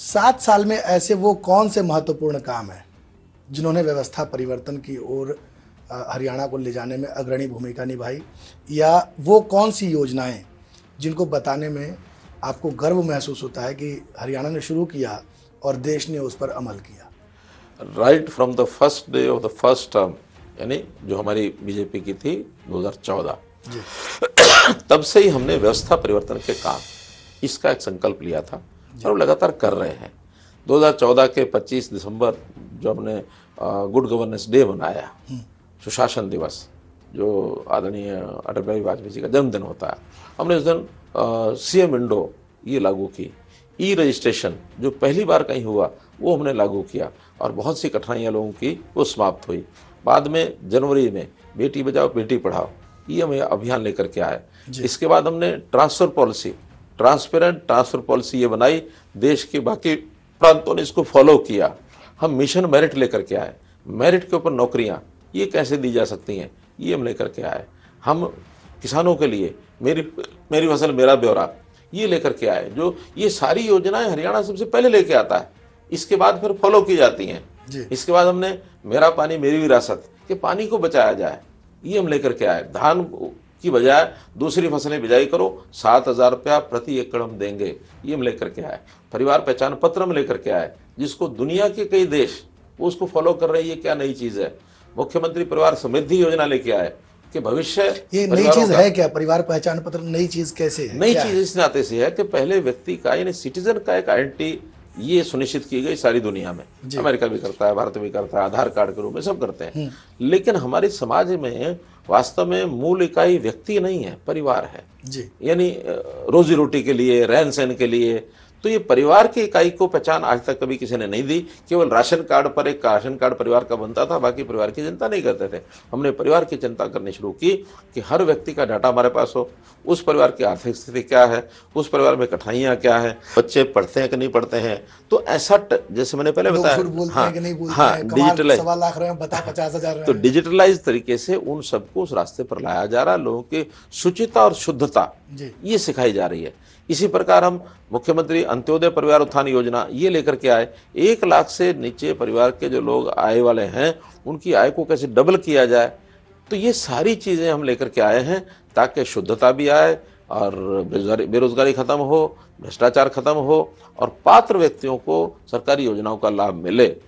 सात साल में ऐसे वो कौन से महत्वपूर्ण काम हैं जिन्होंने व्यवस्था परिवर्तन की ओर हरियाणा को ले जाने में अग्रणी भूमिका निभाई या वो कौन सी योजनाएं जिनको बताने में आपको गर्व महसूस होता है कि हरियाणा ने शुरू किया और देश ने उस पर अमल किया right from the first day of the first term यानी जो हमारी बीजेपी की थी 2014 तब से ही हमने व्यवस्था परिवर्तन के काम इसका एक संकल्प लिया था और लगातार कर रहे हैं 2014 के 25 दिसंबर जो हमने गुड गवर्नेंस डे मनाया हम्म। सुशासन दिवस जो आदरणीय अटल बिहारी वाजपेयी जी का जन्मदिन होता है हमने उस दिन सी एम विंडो ये लागू की ई रजिस्ट्रेशन जो पहली बार कहीं हुआ वो हमने लागू किया और बहुत सी कठिनाइयाँ लोगों की वो समाप्त हुई बाद में जनवरी में बेटी बचाओ बेटी पढ़ाओ ये हम अभियान लेकर के आए इसके बाद हमने transfer policy transparent transfer policy ये बनाई देश के बाकी प्रांतों ने इसको फॉलो किया हम मिशन मेरिट लेकर के आए मेरिट के ऊपर नौकरियाँ ये कैसे दी जा सकती हैं ये हम लेकर के आए हम किसानों के लिए मेरी मेरी फसल मेरा ब्यौरा ये लेकर के आए जो ये सारी योजनाएं हरियाणा सबसे पहले लेके आता है इसके बाद फिर फॉलो की जाती हैं इसके बाद हमने मेरा पानी मेरी विरासत के पानी को बचाया जाए ये हम लेकर के आए धान की बजाय दूसरी फसलें बिजाई करो सात हज़ार रुपया प्रति एकड़ हम देंगे ये हम लेकर के आए परिवार पहचान पत्र हम लेकर के आए जिसको दुनिया के कई देश उसको फॉलो कर रहे ये क्या नई चीज़ है मुख्यमंत्री परिवार समृद्धि योजना लेके आए कि भविष्य ये नई चीज है क्या परिवार पहचान पत्र नई चीज कैसे है नई चीज इस नाते से है कि पहले व्यक्ति का यानी सिटीजन का एक आइडेंटिटी ये सुनिश्चित की गई सारी दुनिया में अमेरिका भी करता है भारत भी करता है आधार कार्ड के रूप में सब करते हैं हम्म। लेकिन हमारे समाज में वास्तव में मूल इकाई व्यक्ति नहीं है परिवार है यानी रोजी रोटी के लिए रहन सहन के लिए तो ये परिवार की इकाई को पहचान आज तक कभी किसी ने नहीं दी केवल राशन कार्ड पर एक राशन कार्ड परिवार का बनता था बाकी परिवार की चिंता नहीं करते थे हमने परिवार की चिंता करनी शुरू की कि हर व्यक्ति का डाटा हमारे पास हो उस परिवार की आर्थिक स्थिति क्या है उस परिवार में कठिनाइयां क्या है बच्चे पढ़ते हैं कि नहीं पढ़ते हैं तो ऐसा जैसे मैंने पहले बताया हाँ हाँ डिजिटलाइज हाँ। तो डिजिटलाइज तरीके से उन सबको उस रास्ते पर लाया जा रहा है लोगों की शुचिता और शुद्धता ये सिखाई जा रही है इसी प्रकार हम मुख्यमंत्री अंत्योदय परिवार उत्थान योजना ये लेकर के आए एक लाख से नीचे परिवार के जो लोग आय वाले हैं उनकी आय को कैसे डबल किया जाए तो ये सारी चीज़ें हम लेकर के आए हैं ताकि शुद्धता भी आए और बेरोजगारी बेरोजगारी ख़त्म हो भ्रष्टाचार ख़त्म हो और पात्र व्यक्तियों को सरकारी योजनाओं का लाभ मिले